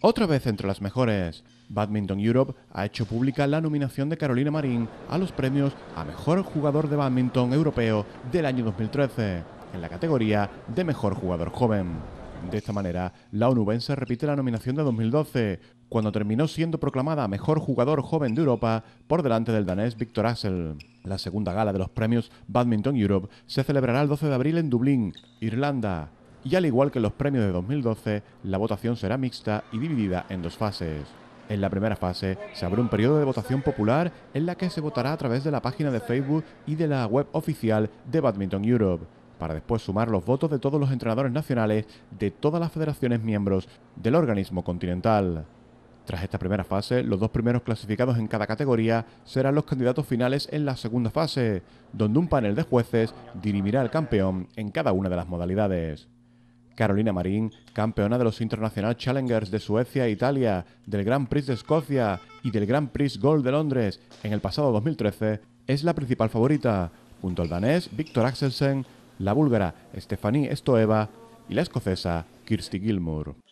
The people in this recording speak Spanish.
Otra vez entre las mejores, Badminton Europe ha hecho pública la nominación de Carolina Marín a los premios a Mejor Jugador de Badminton Europeo del año 2013, en la categoría de Mejor Jugador Joven. De esta manera, la se repite la nominación de 2012, cuando terminó siendo proclamada Mejor Jugador Joven de Europa por delante del danés Victor Hassel. La segunda gala de los premios Badminton Europe se celebrará el 12 de abril en Dublín, Irlanda, y al igual que los premios de 2012, la votación será mixta y dividida en dos fases. En la primera fase se abre un periodo de votación popular en la que se votará a través de la página de Facebook y de la web oficial de Badminton Europe, para después sumar los votos de todos los entrenadores nacionales de todas las federaciones miembros del organismo continental. Tras esta primera fase, los dos primeros clasificados en cada categoría serán los candidatos finales en la segunda fase, donde un panel de jueces dirimirá al campeón en cada una de las modalidades. Carolina Marín, campeona de los International Challengers de Suecia e Italia, del Grand Prix de Escocia y del Grand Prix Gold de Londres en el pasado 2013, es la principal favorita, junto al danés Victor Axelsen, la búlgara Stephanie Stoeva y la escocesa Kirsty Gilmour.